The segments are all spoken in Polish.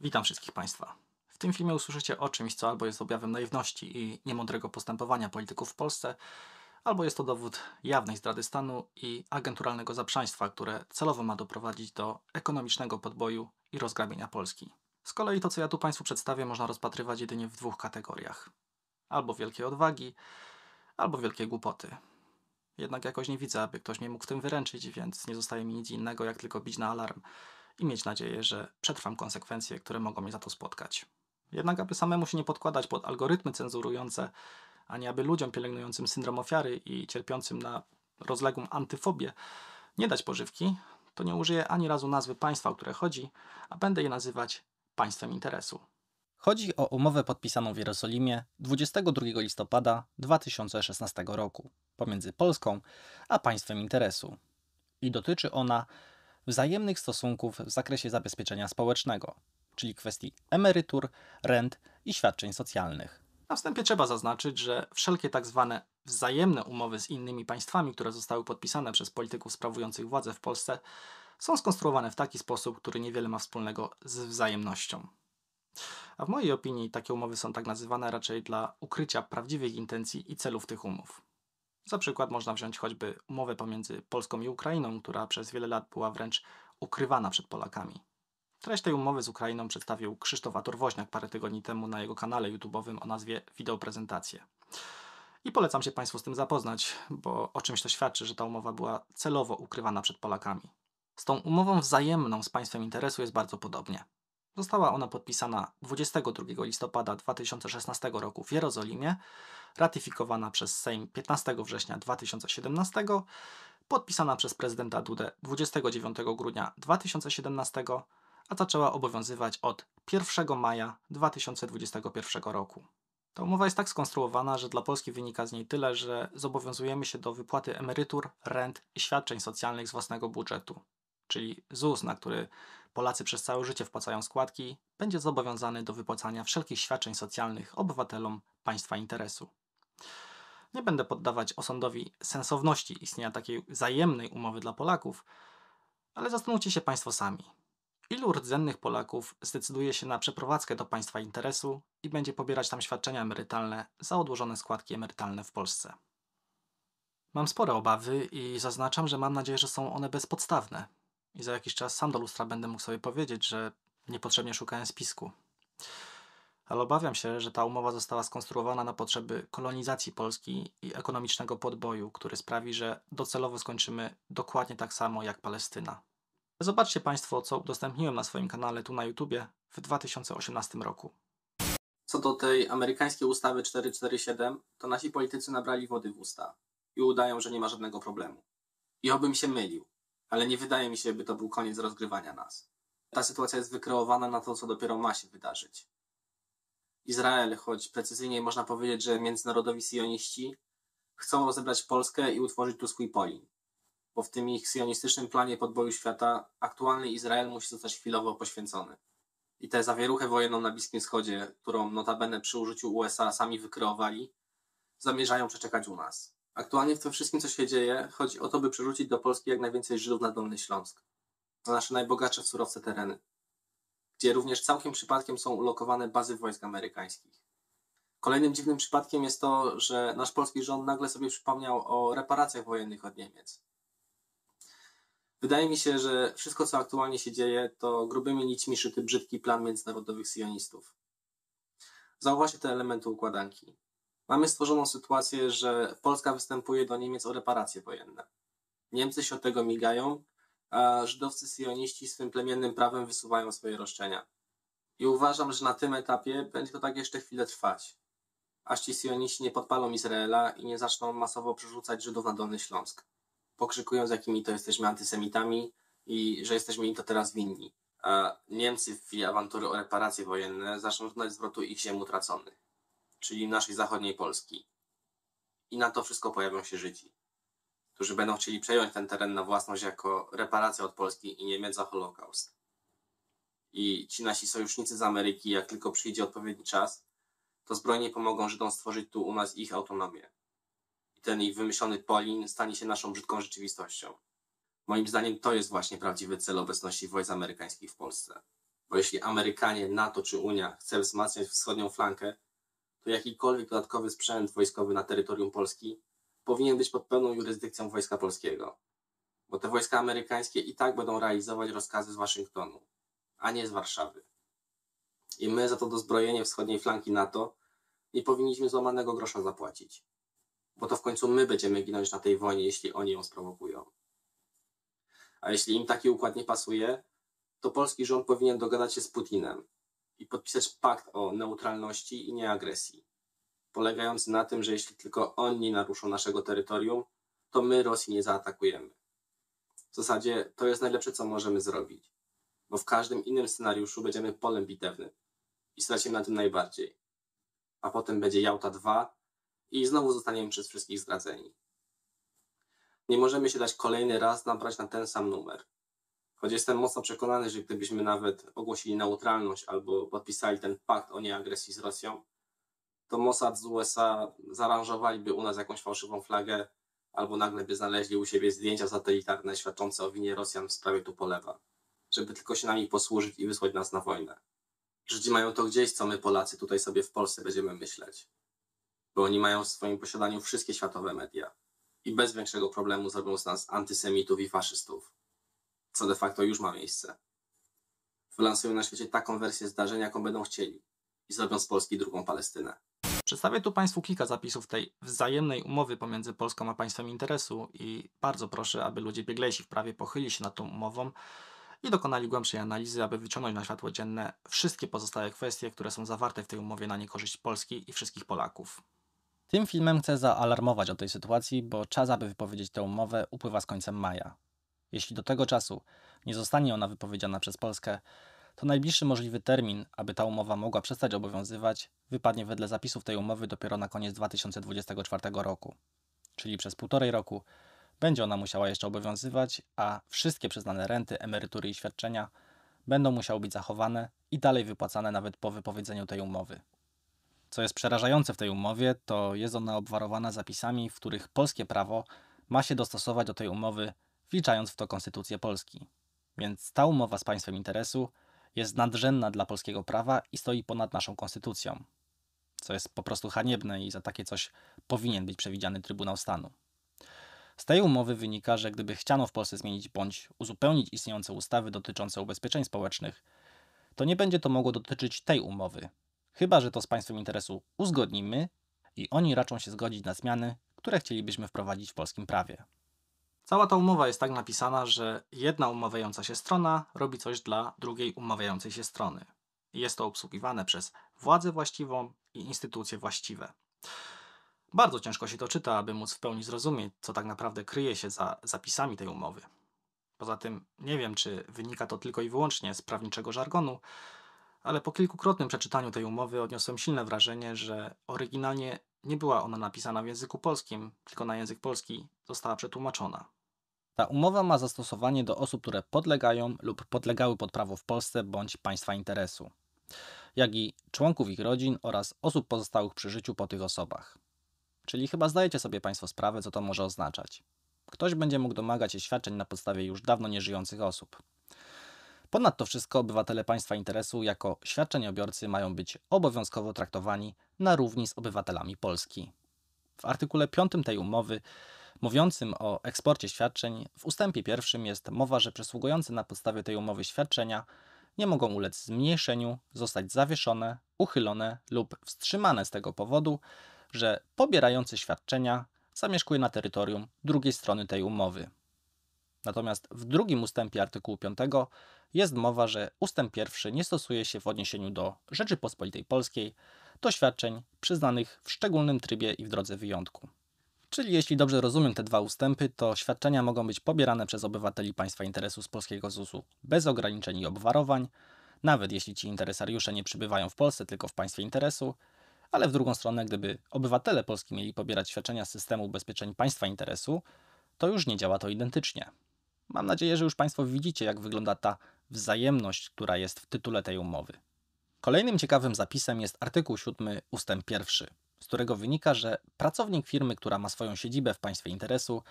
Witam wszystkich Państwa. W tym filmie usłyszycie o czymś, co albo jest objawem naiwności i niemądrego postępowania polityków w Polsce, albo jest to dowód jawnej zdrady stanu i agenturalnego zaprzaństwa, które celowo ma doprowadzić do ekonomicznego podboju i rozgrabienia Polski. Z kolei to, co ja tu Państwu przedstawię, można rozpatrywać jedynie w dwóch kategoriach: albo wielkie odwagi, albo wielkie głupoty. Jednak jakoś nie widzę, aby ktoś mnie mógł w tym wyręczyć, więc nie zostaje mi nic innego, jak tylko bić na alarm i mieć nadzieję, że przetrwam konsekwencje, które mogą mnie za to spotkać. Jednak aby samemu się nie podkładać pod algorytmy cenzurujące, ani aby ludziom pielęgnującym syndrom ofiary i cierpiącym na rozległą antyfobię nie dać pożywki, to nie użyję ani razu nazwy państwa, o które chodzi, a będę je nazywać państwem interesu. Chodzi o umowę podpisaną w Jerozolimie 22 listopada 2016 roku pomiędzy Polską a państwem interesu. I dotyczy ona wzajemnych stosunków w zakresie zabezpieczenia społecznego, czyli kwestii emerytur, rent i świadczeń socjalnych. Na wstępie trzeba zaznaczyć, że wszelkie tak zwane wzajemne umowy z innymi państwami, które zostały podpisane przez polityków sprawujących władzę w Polsce, są skonstruowane w taki sposób, który niewiele ma wspólnego z wzajemnością. A w mojej opinii takie umowy są tak nazywane raczej dla ukrycia prawdziwych intencji i celów tych umów. Za przykład można wziąć choćby umowę pomiędzy Polską i Ukrainą, która przez wiele lat była wręcz ukrywana przed Polakami. Treść tej umowy z Ukrainą przedstawił Krzysztof Ator parę tygodni temu na jego kanale YouTube'owym o nazwie Wideoprezentacje. I polecam się Państwu z tym zapoznać, bo o czymś to świadczy, że ta umowa była celowo ukrywana przed Polakami. Z tą umową wzajemną z państwem interesu jest bardzo podobnie. Została ona podpisana 22 listopada 2016 roku w Jerozolimie, ratyfikowana przez Sejm 15 września 2017, podpisana przez prezydenta Dudę 29 grudnia 2017, a zaczęła obowiązywać od 1 maja 2021 roku. Ta umowa jest tak skonstruowana, że dla Polski wynika z niej tyle, że zobowiązujemy się do wypłaty emerytur, rent i świadczeń socjalnych z własnego budżetu czyli ZUS, na który Polacy przez całe życie wpłacają składki, będzie zobowiązany do wypłacania wszelkich świadczeń socjalnych obywatelom państwa interesu. Nie będę poddawać osądowi sensowności istnienia takiej wzajemnej umowy dla Polaków, ale zastanówcie się Państwo sami. Ilu rdzennych Polaków zdecyduje się na przeprowadzkę do państwa interesu i będzie pobierać tam świadczenia emerytalne za odłożone składki emerytalne w Polsce? Mam spore obawy i zaznaczam, że mam nadzieję, że są one bezpodstawne i za jakiś czas sam do lustra będę mógł sobie powiedzieć, że niepotrzebnie szukałem spisku. Ale obawiam się, że ta umowa została skonstruowana na potrzeby kolonizacji Polski i ekonomicznego podboju, który sprawi, że docelowo skończymy dokładnie tak samo jak Palestyna. Zobaczcie Państwo, co udostępniłem na swoim kanale tu na YouTubie w 2018 roku. Co do tej amerykańskiej ustawy 447, to nasi politycy nabrali wody w usta i udają, że nie ma żadnego problemu. I obym się mylił ale nie wydaje mi się, by to był koniec rozgrywania nas. Ta sytuacja jest wykreowana na to, co dopiero ma się wydarzyć. Izrael, choć precyzyjniej można powiedzieć, że międzynarodowi syjoniści chcą rozebrać Polskę i utworzyć tu swój Polin, bo w tym ich sionistycznym planie podboju świata aktualny Izrael musi zostać chwilowo poświęcony. I tę zawieruchę wojenną na Bliskim Wschodzie, którą notabene przy użyciu USA sami wykreowali, zamierzają przeczekać u nas. Aktualnie w tym wszystkim, co się dzieje, chodzi o to, by przerzucić do Polski jak najwięcej Żydów na Dolny Śląsk, na nasze najbogatsze w surowce tereny, gdzie również całkiem przypadkiem są ulokowane bazy wojsk amerykańskich. Kolejnym dziwnym przypadkiem jest to, że nasz polski rząd nagle sobie przypomniał o reparacjach wojennych od Niemiec. Wydaje mi się, że wszystko, co aktualnie się dzieje, to grubymi nićmi szyty brzydki plan międzynarodowych sionistów. Zauważcie te elementy układanki. Mamy stworzoną sytuację, że Polska występuje do Niemiec o reparacje wojenne. Niemcy się od tego migają, a żydowscy syjoniści swym plemiennym prawem wysuwają swoje roszczenia. I uważam, że na tym etapie będzie to tak jeszcze chwilę trwać, aż ci syjoniści nie podpalą Izraela i nie zaczną masowo przerzucać Żydów na Dolny Śląsk, pokrzykując jakimi to jesteśmy antysemitami i że jesteśmy im to teraz winni. A Niemcy w chwili awantury o reparacje wojenne zaczną żądać zwrotu ich ziem utraconych czyli naszej zachodniej Polski. I na to wszystko pojawią się Żydzi, którzy będą chcieli przejąć ten teren na własność jako reparacja od Polski i Niemiec za Holokaust. I ci nasi sojusznicy z Ameryki, jak tylko przyjdzie odpowiedni czas, to zbrojnie pomogą Żydom stworzyć tu u nas ich autonomię. I ten ich wymyślony Polin stanie się naszą brzydką rzeczywistością. Moim zdaniem to jest właśnie prawdziwy cel obecności wojsk amerykańskich w Polsce. Bo jeśli Amerykanie, NATO czy Unia chce wzmacniać wschodnią flankę, to jakikolwiek dodatkowy sprzęt wojskowy na terytorium Polski powinien być pod pełną jurysdykcją Wojska Polskiego, bo te wojska amerykańskie i tak będą realizować rozkazy z Waszyngtonu, a nie z Warszawy. I my za to dozbrojenie wschodniej flanki NATO nie powinniśmy złamanego grosza zapłacić, bo to w końcu my będziemy ginąć na tej wojnie, jeśli oni ją sprowokują. A jeśli im taki układ nie pasuje, to polski rząd powinien dogadać się z Putinem i podpisać pakt o neutralności i nieagresji, polegający na tym, że jeśli tylko oni naruszą naszego terytorium, to my Rosji nie zaatakujemy. W zasadzie to jest najlepsze, co możemy zrobić, bo w każdym innym scenariuszu będziemy polem bitewnym i stracimy na tym najbardziej. A potem będzie Jałta 2 i znowu zostaniemy przez wszystkich zdradzeni. Nie możemy się dać kolejny raz nabrać na ten sam numer. Choć jestem mocno przekonany, że gdybyśmy nawet ogłosili neutralność albo podpisali ten pakt o nieagresji z Rosją, to Mossad z USA zaaranżowaliby u nas jakąś fałszywą flagę albo nagle by znaleźli u siebie zdjęcia satelitarne świadczące o winie Rosjan w sprawie Tupolewa, żeby tylko się nami posłużyć i wysłać nas na wojnę. Żydzi mają to gdzieś, co my Polacy tutaj sobie w Polsce będziemy myśleć. Bo oni mają w swoim posiadaniu wszystkie światowe media i bez większego problemu zrobią z nas antysemitów i faszystów co de facto już ma miejsce. Wylansują na świecie taką wersję zdarzenia, jaką będą chcieli i zrobią z Polski drugą Palestynę. Przedstawię tu Państwu kilka zapisów tej wzajemnej umowy pomiędzy Polską a państwem interesu i bardzo proszę, aby ludzie bieglejsi w prawie pochylili się nad tą umową i dokonali głębszej analizy, aby wyciągnąć na światło dzienne wszystkie pozostałe kwestie, które są zawarte w tej umowie na niekorzyść Polski i wszystkich Polaków. Tym filmem chcę zaalarmować o tej sytuacji, bo czas, aby wypowiedzieć tę umowę, upływa z końcem maja. Jeśli do tego czasu nie zostanie ona wypowiedziana przez Polskę, to najbliższy możliwy termin, aby ta umowa mogła przestać obowiązywać, wypadnie wedle zapisów tej umowy dopiero na koniec 2024 roku. Czyli przez półtorej roku będzie ona musiała jeszcze obowiązywać, a wszystkie przyznane renty, emerytury i świadczenia będą musiały być zachowane i dalej wypłacane nawet po wypowiedzeniu tej umowy. Co jest przerażające w tej umowie, to jest ona obwarowana zapisami, w których polskie prawo ma się dostosować do tej umowy wliczając w to Konstytucję Polski. Więc ta umowa z państwem interesu jest nadrzędna dla polskiego prawa i stoi ponad naszą konstytucją, co jest po prostu haniebne i za takie coś powinien być przewidziany Trybunał Stanu. Z tej umowy wynika, że gdyby chciano w Polsce zmienić bądź uzupełnić istniejące ustawy dotyczące ubezpieczeń społecznych, to nie będzie to mogło dotyczyć tej umowy, chyba że to z państwem interesu uzgodnimy i oni raczą się zgodzić na zmiany, które chcielibyśmy wprowadzić w polskim prawie. Cała ta umowa jest tak napisana, że jedna umawiająca się strona robi coś dla drugiej umawiającej się strony. Jest to obsługiwane przez władzę właściwą i instytucje właściwe. Bardzo ciężko się to czyta, aby móc w pełni zrozumieć, co tak naprawdę kryje się za zapisami tej umowy. Poza tym nie wiem, czy wynika to tylko i wyłącznie z prawniczego żargonu, ale po kilkukrotnym przeczytaniu tej umowy odniosłem silne wrażenie, że oryginalnie nie była ona napisana w języku polskim, tylko na język polski została przetłumaczona. Ta umowa ma zastosowanie do osób, które podlegają lub podlegały pod prawo w Polsce bądź państwa interesu, jak i członków ich rodzin oraz osób pozostałych przy życiu po tych osobach. Czyli chyba zdajecie sobie Państwo sprawę, co to może oznaczać. Ktoś będzie mógł domagać się świadczeń na podstawie już dawno nieżyjących osób. Ponadto wszystko obywatele państwa interesu jako świadczeniobiorcy mają być obowiązkowo traktowani na równi z obywatelami Polski. W artykule 5 tej umowy mówiącym o eksporcie świadczeń w ustępie pierwszym jest mowa, że przysługujące na podstawie tej umowy świadczenia nie mogą ulec zmniejszeniu, zostać zawieszone, uchylone lub wstrzymane z tego powodu, że pobierający świadczenia zamieszkuje na terytorium drugiej strony tej umowy. Natomiast w drugim ustępie artykułu 5 jest mowa, że ustęp pierwszy nie stosuje się w odniesieniu do Rzeczypospolitej Polskiej do świadczeń przyznanych w szczególnym trybie i w drodze wyjątku. Czyli jeśli dobrze rozumiem te dwa ustępy, to świadczenia mogą być pobierane przez obywateli państwa interesu z polskiego ZUS-u bez ograniczeń i obwarowań, nawet jeśli ci interesariusze nie przybywają w Polsce, tylko w państwie interesu, ale w drugą stronę, gdyby obywatele Polski mieli pobierać świadczenia z systemu ubezpieczeń państwa interesu, to już nie działa to identycznie. Mam nadzieję, że już Państwo widzicie, jak wygląda ta wzajemność, która jest w tytule tej umowy. Kolejnym ciekawym zapisem jest artykuł 7 ustęp 1, z którego wynika, że pracownik firmy, która ma swoją siedzibę w państwie interesu,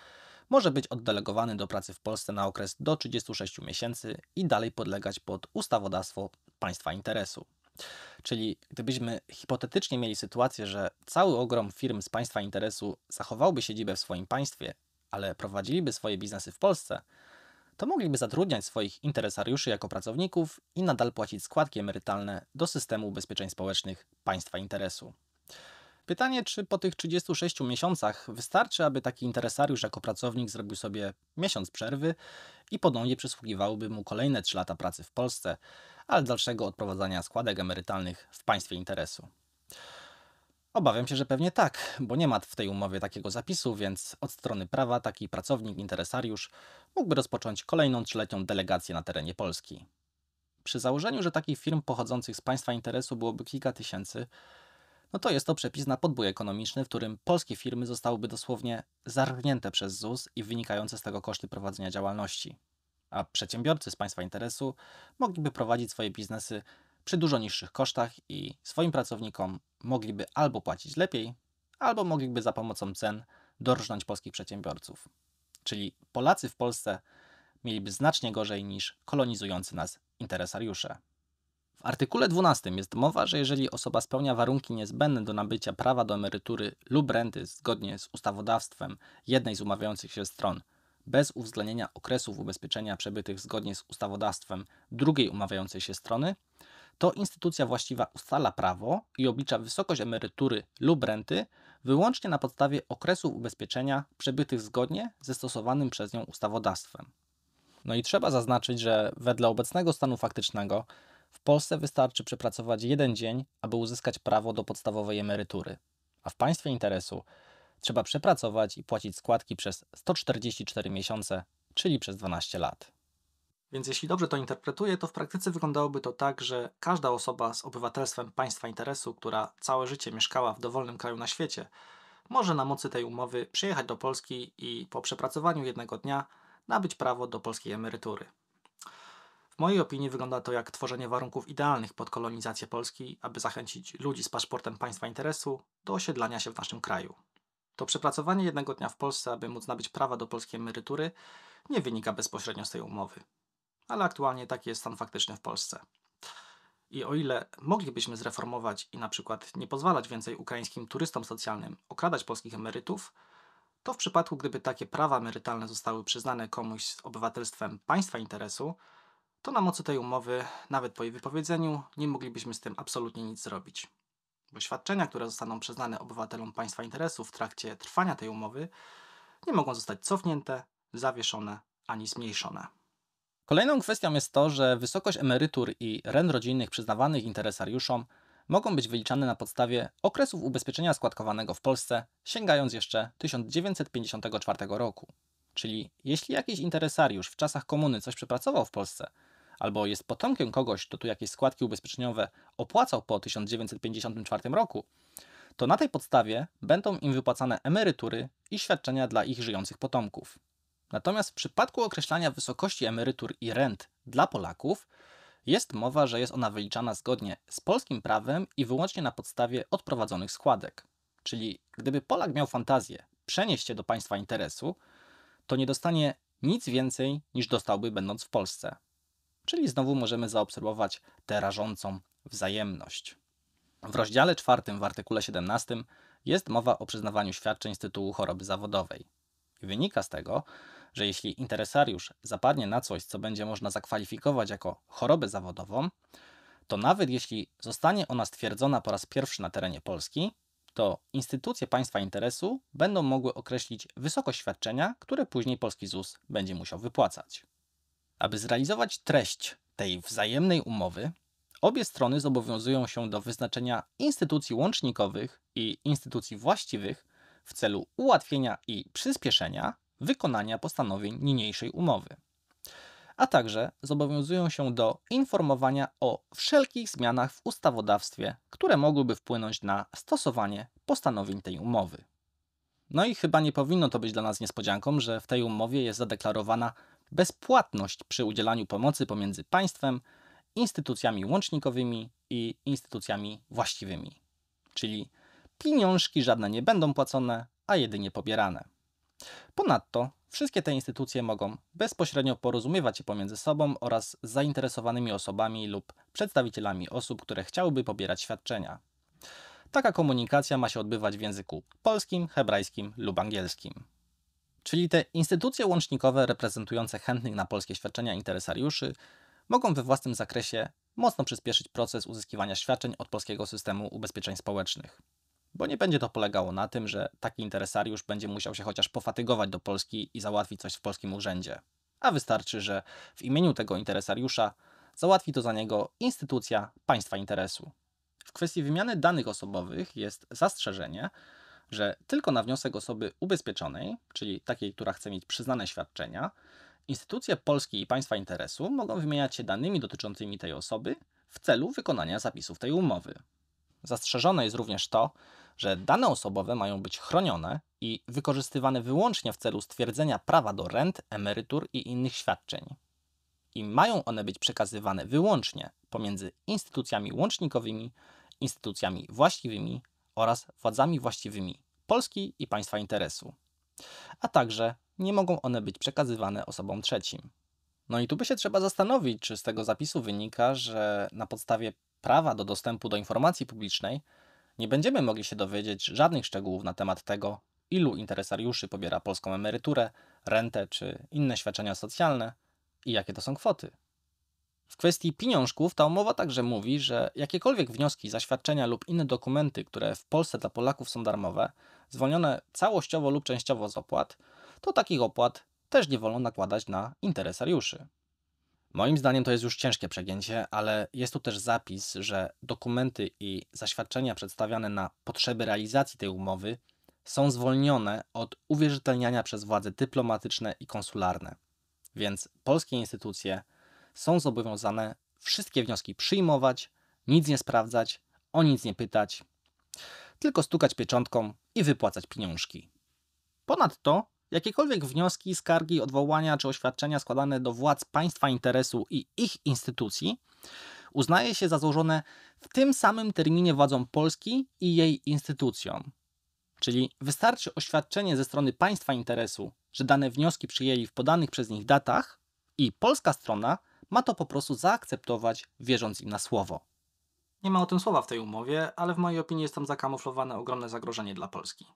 może być oddelegowany do pracy w Polsce na okres do 36 miesięcy i dalej podlegać pod ustawodawstwo państwa interesu. Czyli gdybyśmy hipotetycznie mieli sytuację, że cały ogrom firm z państwa interesu zachowałby siedzibę w swoim państwie, ale prowadziliby swoje biznesy w Polsce, to mogliby zatrudniać swoich interesariuszy jako pracowników i nadal płacić składki emerytalne do systemu ubezpieczeń społecznych państwa interesu. Pytanie, czy po tych 36 miesiącach wystarczy, aby taki interesariusz jako pracownik zrobił sobie miesiąc przerwy i ponownie przysługiwałyby mu kolejne 3 lata pracy w Polsce, ale dalszego odprowadzania składek emerytalnych w państwie interesu. Obawiam się, że pewnie tak, bo nie ma w tej umowie takiego zapisu, więc od strony prawa taki pracownik interesariusz mógłby rozpocząć kolejną trzyletnią delegację na terenie Polski. Przy założeniu, że takich firm pochodzących z państwa interesu byłoby kilka tysięcy, no to jest to przepis na podbój ekonomiczny, w którym polskie firmy zostałyby dosłownie zarwnięte przez ZUS i wynikające z tego koszty prowadzenia działalności. A przedsiębiorcy z państwa interesu mogliby prowadzić swoje biznesy przy dużo niższych kosztach i swoim pracownikom mogliby albo płacić lepiej, albo mogliby za pomocą cen dorżnąć polskich przedsiębiorców. Czyli Polacy w Polsce mieliby znacznie gorzej niż kolonizujący nas interesariusze. W artykule 12 jest mowa, że jeżeli osoba spełnia warunki niezbędne do nabycia prawa do emerytury lub renty zgodnie z ustawodawstwem jednej z umawiających się stron, bez uwzględnienia okresów ubezpieczenia przebytych zgodnie z ustawodawstwem drugiej umawiającej się strony, to instytucja właściwa ustala prawo i oblicza wysokość emerytury lub renty wyłącznie na podstawie okresów ubezpieczenia przebytych zgodnie ze stosowanym przez nią ustawodawstwem. No i trzeba zaznaczyć, że wedle obecnego stanu faktycznego w Polsce wystarczy przepracować jeden dzień, aby uzyskać prawo do podstawowej emerytury, a w państwie interesu trzeba przepracować i płacić składki przez 144 miesiące, czyli przez 12 lat. Więc jeśli dobrze to interpretuję, to w praktyce wyglądałoby to tak, że każda osoba z obywatelstwem państwa interesu, która całe życie mieszkała w dowolnym kraju na świecie, może na mocy tej umowy przyjechać do Polski i po przepracowaniu jednego dnia nabyć prawo do polskiej emerytury. W mojej opinii wygląda to jak tworzenie warunków idealnych pod kolonizację Polski, aby zachęcić ludzi z paszportem państwa interesu do osiedlania się w naszym kraju. To przepracowanie jednego dnia w Polsce, aby móc nabyć prawa do polskiej emerytury, nie wynika bezpośrednio z tej umowy ale aktualnie taki jest stan faktyczny w Polsce. I o ile moglibyśmy zreformować i na przykład nie pozwalać więcej ukraińskim turystom socjalnym okradać polskich emerytów, to w przypadku gdyby takie prawa emerytalne zostały przyznane komuś z obywatelstwem państwa interesu, to na mocy tej umowy, nawet po jej wypowiedzeniu, nie moglibyśmy z tym absolutnie nic zrobić. Bo świadczenia, które zostaną przyznane obywatelom państwa interesu w trakcie trwania tej umowy, nie mogą zostać cofnięte, zawieszone ani zmniejszone. Kolejną kwestią jest to, że wysokość emerytur i rent rodzinnych przyznawanych interesariuszom mogą być wyliczane na podstawie okresów ubezpieczenia składkowanego w Polsce sięgając jeszcze 1954 roku. Czyli jeśli jakiś interesariusz w czasach komuny coś przepracował w Polsce, albo jest potomkiem kogoś, kto tu jakieś składki ubezpieczeniowe opłacał po 1954 roku, to na tej podstawie będą im wypłacane emerytury i świadczenia dla ich żyjących potomków. Natomiast w przypadku określania wysokości emerytur i rent dla Polaków jest mowa, że jest ona wyliczana zgodnie z polskim prawem i wyłącznie na podstawie odprowadzonych składek. Czyli gdyby Polak miał fantazję przenieść się do państwa interesu, to nie dostanie nic więcej niż dostałby będąc w Polsce. Czyli znowu możemy zaobserwować tę rażącą wzajemność. W rozdziale czwartym w artykule 17 jest mowa o przyznawaniu świadczeń z tytułu choroby zawodowej. Wynika z tego, że jeśli interesariusz zapadnie na coś, co będzie można zakwalifikować jako chorobę zawodową, to nawet jeśli zostanie ona stwierdzona po raz pierwszy na terenie Polski, to instytucje państwa interesu będą mogły określić wysokość świadczenia, które później polski ZUS będzie musiał wypłacać. Aby zrealizować treść tej wzajemnej umowy, obie strony zobowiązują się do wyznaczenia instytucji łącznikowych i instytucji właściwych w celu ułatwienia i przyspieszenia wykonania postanowień niniejszej umowy, a także zobowiązują się do informowania o wszelkich zmianach w ustawodawstwie, które mogłyby wpłynąć na stosowanie postanowień tej umowy. No i chyba nie powinno to być dla nas niespodzianką, że w tej umowie jest zadeklarowana bezpłatność przy udzielaniu pomocy pomiędzy państwem, instytucjami łącznikowymi i instytucjami właściwymi. Czyli pieniążki żadne nie będą płacone, a jedynie pobierane. Ponadto wszystkie te instytucje mogą bezpośrednio porozumiewać się pomiędzy sobą oraz zainteresowanymi osobami lub przedstawicielami osób, które chciałyby pobierać świadczenia. Taka komunikacja ma się odbywać w języku polskim, hebrajskim lub angielskim. Czyli te instytucje łącznikowe reprezentujące chętnych na polskie świadczenia interesariuszy mogą we własnym zakresie mocno przyspieszyć proces uzyskiwania świadczeń od polskiego systemu ubezpieczeń społecznych bo nie będzie to polegało na tym, że taki interesariusz będzie musiał się chociaż pofatygować do Polski i załatwić coś w polskim urzędzie. A wystarczy, że w imieniu tego interesariusza załatwi to za niego instytucja państwa interesu. W kwestii wymiany danych osobowych jest zastrzeżenie, że tylko na wniosek osoby ubezpieczonej, czyli takiej, która chce mieć przyznane świadczenia, instytucje Polski i państwa interesu mogą wymieniać się danymi dotyczącymi tej osoby w celu wykonania zapisów tej umowy. Zastrzeżone jest również to, że dane osobowe mają być chronione i wykorzystywane wyłącznie w celu stwierdzenia prawa do rent, emerytur i innych świadczeń. I mają one być przekazywane wyłącznie pomiędzy instytucjami łącznikowymi, instytucjami właściwymi oraz władzami właściwymi Polski i państwa interesu. A także nie mogą one być przekazywane osobom trzecim. No i tu by się trzeba zastanowić, czy z tego zapisu wynika, że na podstawie prawa do dostępu do informacji publicznej, nie będziemy mogli się dowiedzieć żadnych szczegółów na temat tego, ilu interesariuszy pobiera polską emeryturę, rentę czy inne świadczenia socjalne i jakie to są kwoty. W kwestii pieniążków ta umowa także mówi, że jakiekolwiek wnioski, zaświadczenia lub inne dokumenty, które w Polsce dla Polaków są darmowe, zwolnione całościowo lub częściowo z opłat, to takich opłat też nie wolno nakładać na interesariuszy. Moim zdaniem to jest już ciężkie przegięcie, ale jest tu też zapis, że dokumenty i zaświadczenia przedstawiane na potrzeby realizacji tej umowy są zwolnione od uwierzytelniania przez władze dyplomatyczne i konsularne. Więc polskie instytucje są zobowiązane wszystkie wnioski przyjmować, nic nie sprawdzać, o nic nie pytać, tylko stukać pieczątką i wypłacać pieniążki. Ponadto Jakiekolwiek wnioski, skargi, odwołania czy oświadczenia składane do władz państwa interesu i ich instytucji uznaje się za złożone w tym samym terminie władzom Polski i jej instytucjom. Czyli wystarczy oświadczenie ze strony państwa interesu, że dane wnioski przyjęli w podanych przez nich datach i polska strona ma to po prostu zaakceptować, wierząc im na słowo. Nie ma o tym słowa w tej umowie, ale w mojej opinii jest tam zakamuflowane ogromne zagrożenie dla Polski.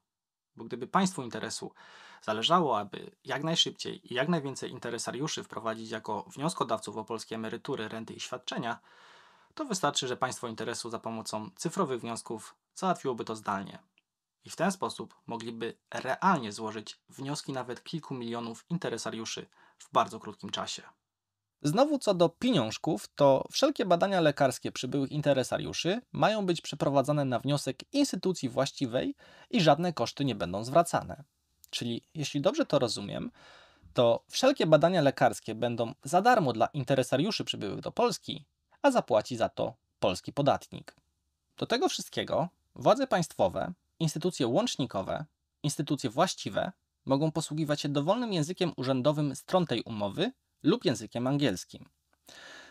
Bo gdyby państwu interesu zależało, aby jak najszybciej i jak najwięcej interesariuszy wprowadzić jako wnioskodawców o polskie emerytury, renty i świadczenia, to wystarczy, że państwo interesu za pomocą cyfrowych wniosków załatwiłoby to zdalnie. I w ten sposób mogliby realnie złożyć wnioski nawet kilku milionów interesariuszy w bardzo krótkim czasie. Znowu co do pieniążków, to wszelkie badania lekarskie przybyłych interesariuszy mają być przeprowadzane na wniosek instytucji właściwej i żadne koszty nie będą zwracane. Czyli jeśli dobrze to rozumiem, to wszelkie badania lekarskie będą za darmo dla interesariuszy przybyłych do Polski, a zapłaci za to polski podatnik. Do tego wszystkiego władze państwowe, instytucje łącznikowe, instytucje właściwe mogą posługiwać się dowolnym językiem urzędowym stron tej umowy lub językiem angielskim.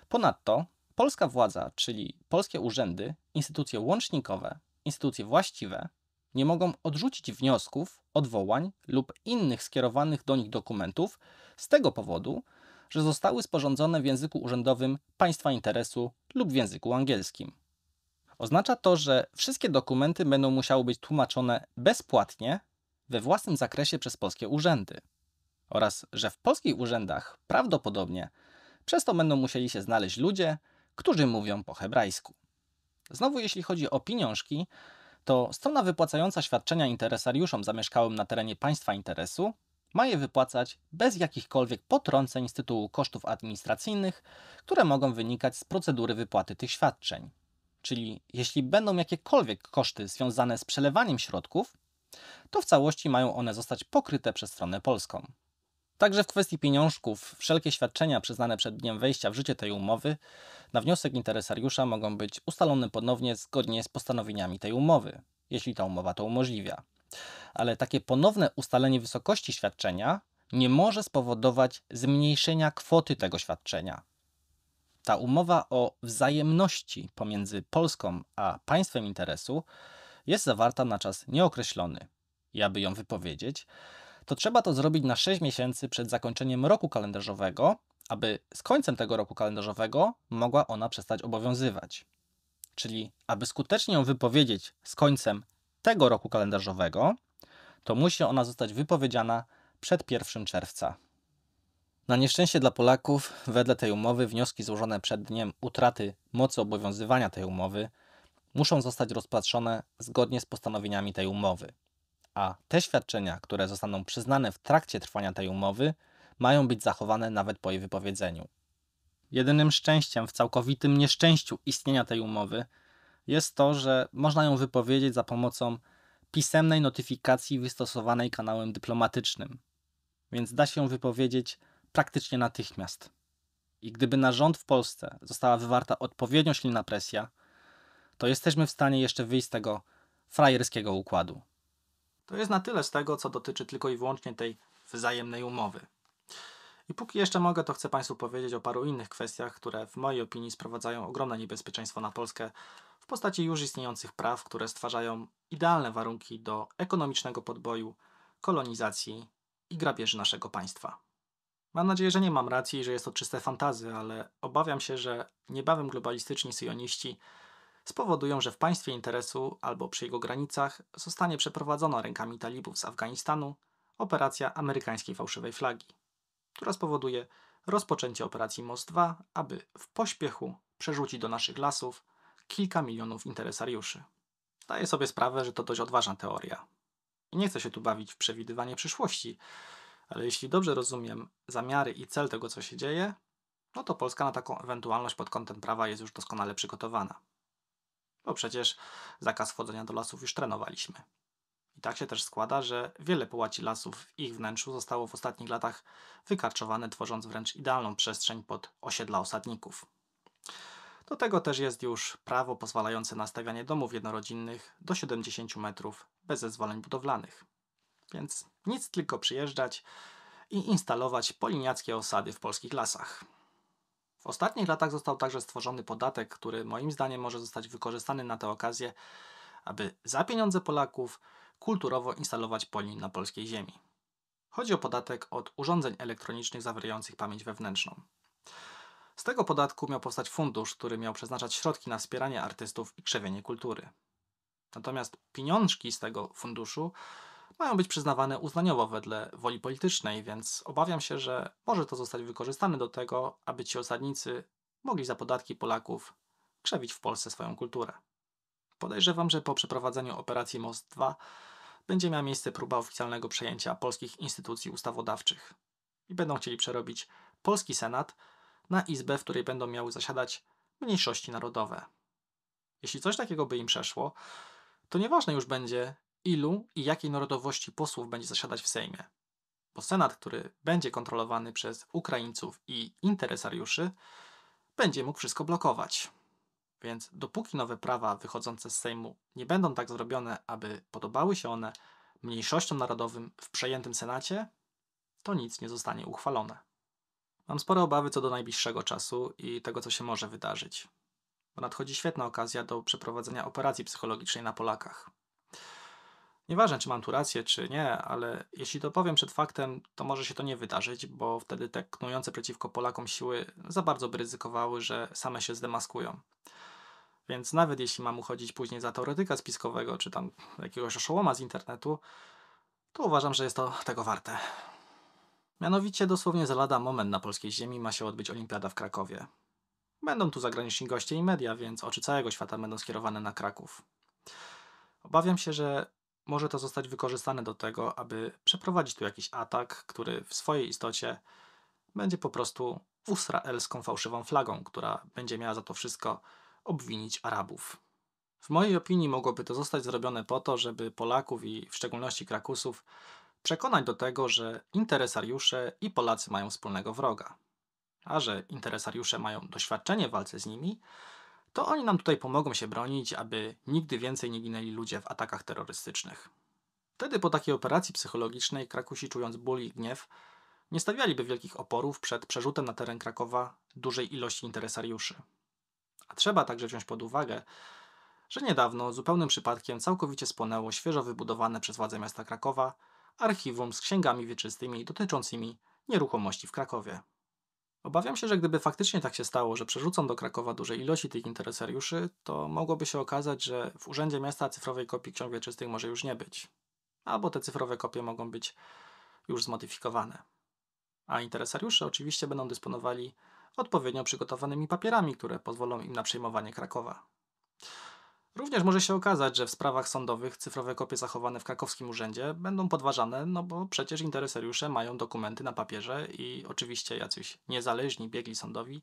Ponadto polska władza, czyli polskie urzędy, instytucje łącznikowe, instytucje właściwe, nie mogą odrzucić wniosków, odwołań lub innych skierowanych do nich dokumentów z tego powodu, że zostały sporządzone w języku urzędowym państwa interesu lub w języku angielskim. Oznacza to, że wszystkie dokumenty będą musiały być tłumaczone bezpłatnie we własnym zakresie przez polskie urzędy oraz że w polskich urzędach prawdopodobnie przez to będą musieli się znaleźć ludzie, którzy mówią po hebrajsku. Znowu jeśli chodzi o pieniążki, to strona wypłacająca świadczenia interesariuszom zamieszkałym na terenie państwa interesu ma je wypłacać bez jakichkolwiek potrąceń z tytułu kosztów administracyjnych, które mogą wynikać z procedury wypłaty tych świadczeń. Czyli jeśli będą jakiekolwiek koszty związane z przelewaniem środków, to w całości mają one zostać pokryte przez stronę polską. Także w kwestii pieniążków, wszelkie świadczenia przyznane przed dniem wejścia w życie tej umowy na wniosek interesariusza mogą być ustalone ponownie zgodnie z postanowieniami tej umowy, jeśli ta umowa to umożliwia. Ale takie ponowne ustalenie wysokości świadczenia nie może spowodować zmniejszenia kwoty tego świadczenia. Ta umowa o wzajemności pomiędzy Polską a państwem interesu jest zawarta na czas nieokreślony. I aby ją wypowiedzieć, to trzeba to zrobić na 6 miesięcy przed zakończeniem roku kalendarzowego, aby z końcem tego roku kalendarzowego mogła ona przestać obowiązywać. Czyli, aby skutecznie ją wypowiedzieć z końcem tego roku kalendarzowego, to musi ona zostać wypowiedziana przed 1 czerwca. Na nieszczęście dla Polaków, wedle tej umowy, wnioski złożone przed dniem utraty mocy obowiązywania tej umowy muszą zostać rozpatrzone zgodnie z postanowieniami tej umowy a te świadczenia, które zostaną przyznane w trakcie trwania tej umowy, mają być zachowane nawet po jej wypowiedzeniu. Jedynym szczęściem w całkowitym nieszczęściu istnienia tej umowy jest to, że można ją wypowiedzieć za pomocą pisemnej notyfikacji wystosowanej kanałem dyplomatycznym, więc da się ją wypowiedzieć praktycznie natychmiast. I gdyby na rząd w Polsce została wywarta odpowiednio silna presja, to jesteśmy w stanie jeszcze wyjść z tego frajerskiego układu. To jest na tyle z tego, co dotyczy tylko i wyłącznie tej wzajemnej umowy. I póki jeszcze mogę, to chcę Państwu powiedzieć o paru innych kwestiach, które w mojej opinii sprowadzają ogromne niebezpieczeństwo na Polskę w postaci już istniejących praw, które stwarzają idealne warunki do ekonomicznego podboju, kolonizacji i grabieży naszego państwa. Mam nadzieję, że nie mam racji, że jest to czyste fantazy, ale obawiam się, że niebawem globalistyczni syjoniści spowodują, że w państwie interesu albo przy jego granicach zostanie przeprowadzona rękami talibów z Afganistanu operacja amerykańskiej fałszywej flagi, która spowoduje rozpoczęcie operacji MOS-2, aby w pośpiechu przerzucić do naszych lasów kilka milionów interesariuszy. Daję sobie sprawę, że to dość odważna teoria. nie chcę się tu bawić w przewidywanie przyszłości, ale jeśli dobrze rozumiem zamiary i cel tego, co się dzieje, no to Polska na taką ewentualność pod kątem prawa jest już doskonale przygotowana bo przecież zakaz wchodzenia do lasów już trenowaliśmy. I tak się też składa, że wiele połaci lasów w ich wnętrzu zostało w ostatnich latach wykarczowane, tworząc wręcz idealną przestrzeń pod osiedla osadników. Do tego też jest już prawo pozwalające na stawianie domów jednorodzinnych do 70 metrów bez zezwoleń budowlanych. Więc nic tylko przyjeżdżać i instalować poliniackie osady w polskich lasach. W ostatnich latach został także stworzony podatek, który moim zdaniem może zostać wykorzystany na tę okazję, aby za pieniądze Polaków kulturowo instalować Polin na polskiej ziemi. Chodzi o podatek od urządzeń elektronicznych zawierających pamięć wewnętrzną. Z tego podatku miał powstać fundusz, który miał przeznaczać środki na wspieranie artystów i krzewienie kultury. Natomiast pieniążki z tego funduszu mają być przyznawane uznaniowo wedle woli politycznej, więc obawiam się, że może to zostać wykorzystane do tego, aby ci osadnicy mogli za podatki Polaków krzewić w Polsce swoją kulturę. Podejrzewam, że po przeprowadzeniu operacji Most 2 będzie miała miejsce próba oficjalnego przejęcia polskich instytucji ustawodawczych i będą chcieli przerobić polski Senat na izbę, w której będą miały zasiadać mniejszości narodowe. Jeśli coś takiego by im przeszło, to nieważne już będzie, ilu i jakiej narodowości posłów będzie zasiadać w Sejmie. Bo Senat, który będzie kontrolowany przez Ukraińców i interesariuszy, będzie mógł wszystko blokować. Więc dopóki nowe prawa wychodzące z Sejmu nie będą tak zrobione, aby podobały się one mniejszościom narodowym w przejętym Senacie, to nic nie zostanie uchwalone. Mam spore obawy co do najbliższego czasu i tego, co się może wydarzyć. Bo nadchodzi świetna okazja do przeprowadzenia operacji psychologicznej na Polakach. Nieważne, czy mam tu rację, czy nie, ale jeśli to powiem przed faktem, to może się to nie wydarzyć, bo wtedy te knujące przeciwko Polakom siły za bardzo by ryzykowały, że same się zdemaskują. Więc nawet jeśli mam uchodzić później za teoretyka spiskowego, czy tam jakiegoś oszołoma z internetu, to uważam, że jest to tego warte. Mianowicie dosłownie za lada moment na polskiej ziemi ma się odbyć olimpiada w Krakowie. Będą tu zagraniczni goście i media, więc oczy całego świata będą skierowane na Kraków. Obawiam się, że może to zostać wykorzystane do tego, aby przeprowadzić tu jakiś atak, który w swojej istocie będzie po prostu usraelską fałszywą flagą, która będzie miała za to wszystko obwinić Arabów. W mojej opinii mogłoby to zostać zrobione po to, żeby Polaków i w szczególności Krakusów przekonać do tego, że interesariusze i Polacy mają wspólnego wroga. A że interesariusze mają doświadczenie w walce z nimi, to oni nam tutaj pomogą się bronić, aby nigdy więcej nie ginęli ludzie w atakach terrorystycznych. Wtedy po takiej operacji psychologicznej Krakusi czując ból i gniew, nie stawialiby wielkich oporów przed przerzutem na teren Krakowa dużej ilości interesariuszy. A trzeba także wziąć pod uwagę, że niedawno zupełnym przypadkiem całkowicie spłonęło świeżo wybudowane przez władze miasta Krakowa archiwum z księgami wieczystymi dotyczącymi nieruchomości w Krakowie. Obawiam się, że gdyby faktycznie tak się stało, że przerzucą do Krakowa duże ilości tych interesariuszy, to mogłoby się okazać, że w Urzędzie Miasta cyfrowej kopii ksiąg wieczystych może już nie być. Albo te cyfrowe kopie mogą być już zmodyfikowane. A interesariusze oczywiście będą dysponowali odpowiednio przygotowanymi papierami, które pozwolą im na przejmowanie Krakowa. Również może się okazać, że w sprawach sądowych cyfrowe kopie zachowane w krakowskim urzędzie będą podważane, no bo przecież interesariusze mają dokumenty na papierze i oczywiście jacyś niezależni biegli sądowi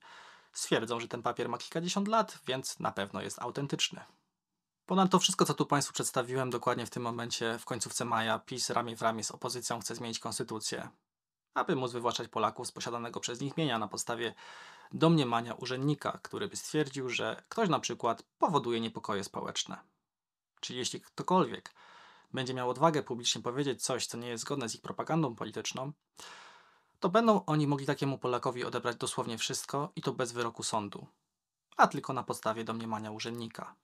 stwierdzą, że ten papier ma kilkadziesiąt lat, więc na pewno jest autentyczny. Ponadto wszystko, co tu Państwu przedstawiłem dokładnie w tym momencie, w końcówce maja, PiS ramię w ramię z opozycją chce zmienić konstytucję aby móc wywłaszczać Polaków z posiadanego przez nich mienia na podstawie domniemania urzędnika, który by stwierdził, że ktoś na przykład powoduje niepokoje społeczne. Czyli jeśli ktokolwiek będzie miał odwagę publicznie powiedzieć coś, co nie jest zgodne z ich propagandą polityczną, to będą oni mogli takiemu Polakowi odebrać dosłownie wszystko i to bez wyroku sądu, a tylko na podstawie domniemania urzędnika.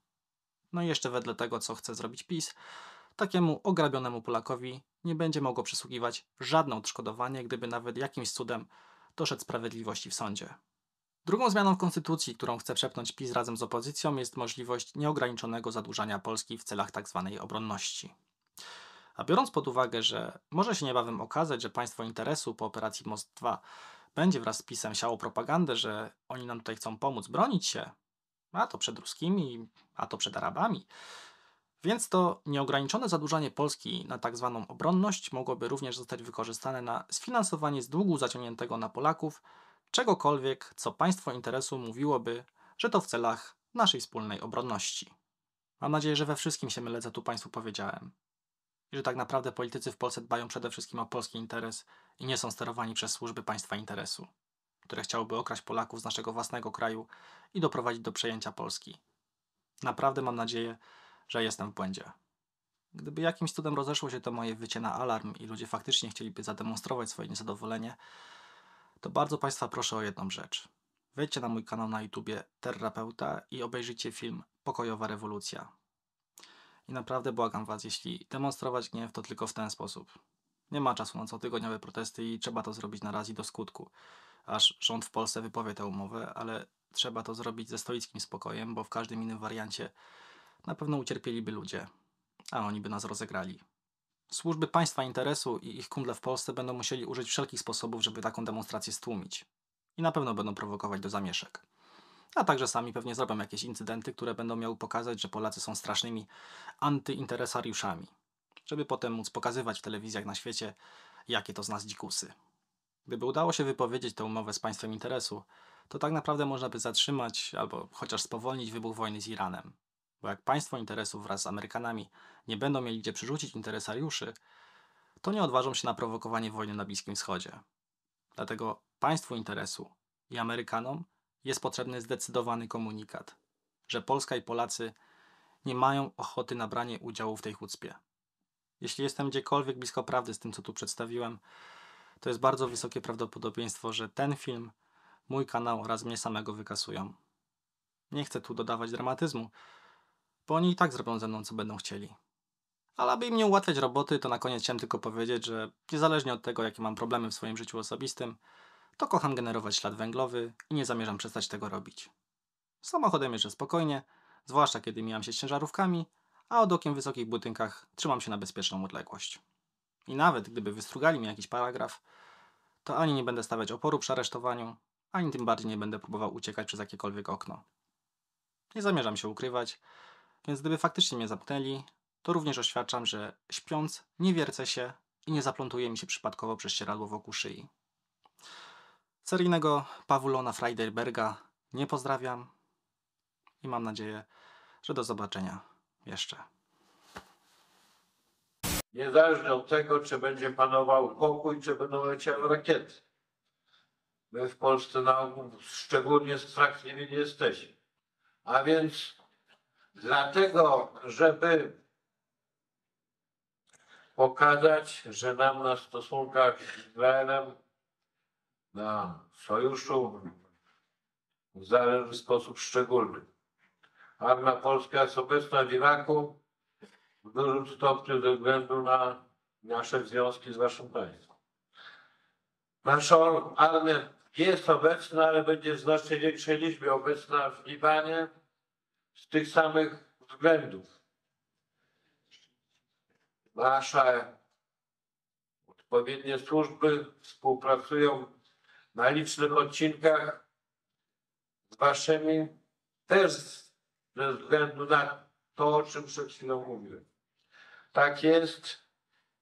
No i jeszcze wedle tego, co chce zrobić PiS, takiemu ograbionemu Polakowi nie będzie mogło przysługiwać żadne odszkodowanie, gdyby nawet jakimś cudem doszedł sprawiedliwości w sądzie. Drugą zmianą w konstytucji, którą chce przepchnąć PiS razem z opozycją, jest możliwość nieograniczonego zadłużania Polski w celach tzw. Tak obronności. A biorąc pod uwagę, że może się niebawem okazać, że państwo interesu po operacji Most 2 będzie wraz z PiSem siało propagandę, że oni nam tutaj chcą pomóc bronić się, a to przed ruskimi, a to przed Arabami, więc to nieograniczone zadłużanie Polski na tzw. Tak obronność mogłoby również zostać wykorzystane na sfinansowanie z długu zaciągniętego na Polaków czegokolwiek, co państwo interesu mówiłoby, że to w celach naszej wspólnej obronności. Mam nadzieję, że we wszystkim się mylę, co tu Państwu powiedziałem. I że tak naprawdę politycy w Polsce dbają przede wszystkim o polski interes i nie są sterowani przez służby państwa interesu, które chciałyby okraść Polaków z naszego własnego kraju i doprowadzić do przejęcia Polski. Naprawdę mam nadzieję, że jestem w błędzie. Gdyby jakimś cudem rozeszło się to moje wycie na alarm i ludzie faktycznie chcieliby zademonstrować swoje niezadowolenie, to bardzo Państwa proszę o jedną rzecz. Wejdźcie na mój kanał na YouTubie Terapeuta i obejrzyjcie film Pokojowa rewolucja. I naprawdę błagam Was, jeśli demonstrować gniew, to tylko w ten sposób. Nie ma czasu na cotygodniowe protesty i trzeba to zrobić na raz i do skutku. Aż rząd w Polsce wypowie tę umowę, ale trzeba to zrobić ze stoickim spokojem, bo w każdym innym wariancie na pewno ucierpieliby ludzie, a oni by nas rozegrali. Służby państwa interesu i ich kumple w Polsce będą musieli użyć wszelkich sposobów, żeby taką demonstrację stłumić. I na pewno będą prowokować do zamieszek. A także sami pewnie zrobią jakieś incydenty, które będą miały pokazać, że Polacy są strasznymi antyinteresariuszami. Żeby potem móc pokazywać w telewizjach na świecie, jakie to z nas dzikusy. Gdyby udało się wypowiedzieć tę umowę z państwem interesu, to tak naprawdę można by zatrzymać albo chociaż spowolnić wybuch wojny z Iranem. Bo jak państwo interesów wraz z Amerykanami nie będą mieli gdzie przerzucić interesariuszy, to nie odważą się na prowokowanie wojny na Bliskim Wschodzie. Dlatego państwu interesu i Amerykanom jest potrzebny zdecydowany komunikat, że Polska i Polacy nie mają ochoty na branie udziału w tej chucpie. Jeśli jestem gdziekolwiek blisko prawdy z tym, co tu przedstawiłem, to jest bardzo wysokie prawdopodobieństwo, że ten film, mój kanał oraz mnie samego wykasują. Nie chcę tu dodawać dramatyzmu, bo oni i tak zrobią ze mną, co będą chcieli. Ale aby im nie ułatwiać roboty, to na koniec chciałem tylko powiedzieć, że niezależnie od tego, jakie mam problemy w swoim życiu osobistym, to kocham generować ślad węglowy i nie zamierzam przestać tego robić. Samochodem jeżdżę spokojnie, zwłaszcza kiedy mijam się z ciężarówkami, a od okiem w wysokich budynkach trzymam się na bezpieczną odległość. I nawet gdyby wystrugali mi jakiś paragraf, to ani nie będę stawiać oporu przy aresztowaniu, ani tym bardziej nie będę próbował uciekać przez jakiekolwiek okno. Nie zamierzam się ukrywać, więc gdyby faktycznie mnie zamknęli, to również oświadczam, że śpiąc nie wiercę się i nie zaplątuje mi się przypadkowo prześcieradło wokół szyi. Seryjnego Pawulona Freiderberga nie pozdrawiam i mam nadzieję, że do zobaczenia jeszcze. Niezależnie od tego, czy będzie panował pokój, czy będą leciały rakiety. My w Polsce na ogół szczególnie strachliwi nie jesteśmy. A więc Dlatego, żeby pokazać, że nam na stosunkach z Izraelem, na sojuszu zależy w sposób szczególny. Armia Polska jest obecna w Iraku w dużym stopniu ze względu na nasze związki z Waszym państwem. Nasza armia jest obecna, ale będzie w znacznie większej liczbie obecna w Libanie, z tych samych względów. Nasze odpowiednie służby współpracują na licznych odcinkach z waszymi też ze względu na to, o czym przed chwilą mówiłem. Tak jest.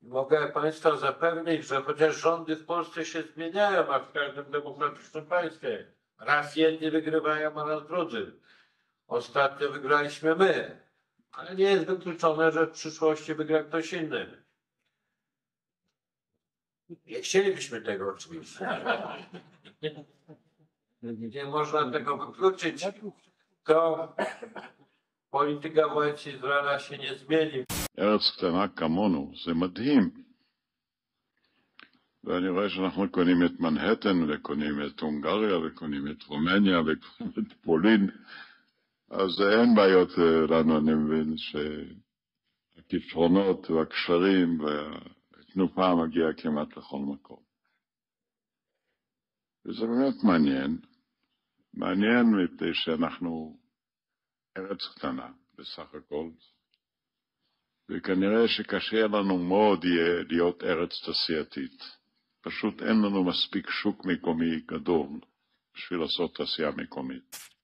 Mogę Państwa zapewnić, że chociaż rządy w Polsce się zmieniają, a w każdym demokratycznym państwie, raz jedni wygrywają, a raz drudzy. Ostatnio wygraliśmy my, ale nie jest wykluczone, że w przyszłości wygra ktoś inny. Nie chcielibyśmy tego oczywiście. Nie można tego wykluczyć. To polityka wobec Izraela się nie zmieni. ארץ שאנחנו קונים את מנהטן, וקונים את הונגריה, וקונים את רומניה, וקונים את פולין. אז אין בעיות אה, לנו, אני מבין, שהכישרונות והקשרים והתנופה מגיעה כמעט לכל מקום. וזה באמת מעניין. מעניין מפני שאנחנו ארץ קטנה בסך הכל, וכנראה שקשה לנו מאוד יהיה להיות ארץ תעשייתית. פשוט אין לנו מספיק שוק מקומי גדול בשביל לעשות תעשייה מקומית.